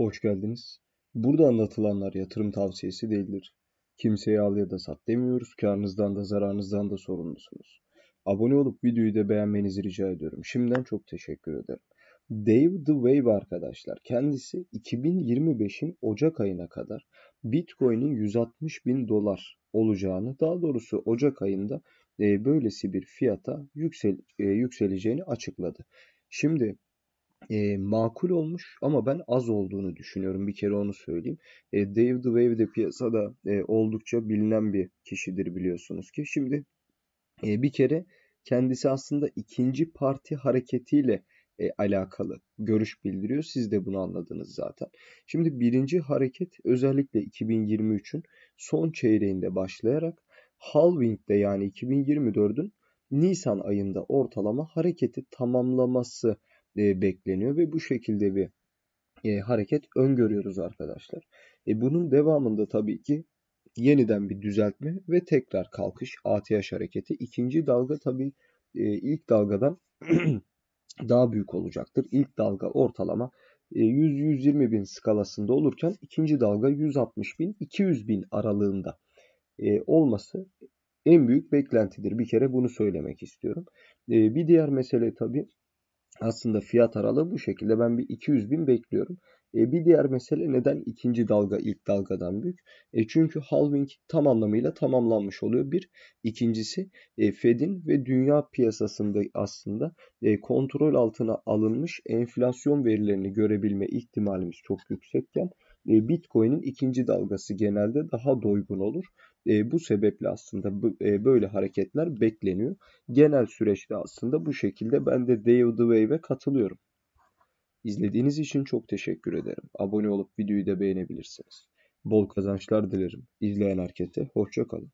Hoş geldiniz. Burada anlatılanlar yatırım tavsiyesi değildir. Kimseye al ya da sat demiyoruz. Karınızdan da zararınızdan da sorumlusunuz. Abone olup videoyu da beğenmenizi rica ediyorum. Şimdiden çok teşekkür ederim. Dave the Wave arkadaşlar kendisi 2025'in Ocak ayına kadar Bitcoin'in 160 bin dolar olacağını daha doğrusu Ocak ayında e, böylesi bir fiyata yüksel, e, yükseleceğini açıkladı. Şimdi e, makul olmuş ama ben az olduğunu düşünüyorum. Bir kere onu söyleyeyim. E, Dave the Wave de piyasada e, oldukça bilinen bir kişidir biliyorsunuz ki. Şimdi e, bir kere kendisi aslında ikinci parti hareketiyle e, alakalı görüş bildiriyor. Siz de bunu anladınız zaten. Şimdi birinci hareket özellikle 2023'ün son çeyreğinde başlayarak halving'de yani 2024'ün Nisan ayında ortalama hareketi tamamlaması e, bekleniyor ve bu şekilde bir e, hareket öngörüyoruz arkadaşlar. E, bunun devamında tabii ki yeniden bir düzeltme ve tekrar kalkış ATH hareketi. İkinci dalga tabii e, ilk dalgadan daha büyük olacaktır. İlk dalga ortalama 100-120 e, bin skalasında olurken ikinci dalga 160 bin 200 bin aralığında e, olması en büyük beklentidir. Bir kere bunu söylemek istiyorum. E, bir diğer mesele tabii aslında fiyat aralığı bu şekilde. Ben bir 200 bin bekliyorum. E, bir diğer mesele neden ikinci dalga ilk dalgadan büyük? E, çünkü halving tam anlamıyla tamamlanmış oluyor. Bir. ikincisi e, Fed'in ve dünya piyasasında aslında e, kontrol altına alınmış enflasyon verilerini görebilme ihtimalimiz çok yüksekken e, Bitcoin'in ikinci dalgası genelde daha doygun olur. E, bu sebeple aslında bu, e, böyle hareketler bekleniyor. Genel süreçte aslında bu şekilde ben de Day of the Wave'e katılıyorum. İzlediğiniz için çok teşekkür ederim. Abone olup videoyu da beğenebilirsiniz. Bol kazançlar dilerim. İzleyen herkese Hoşçakalın.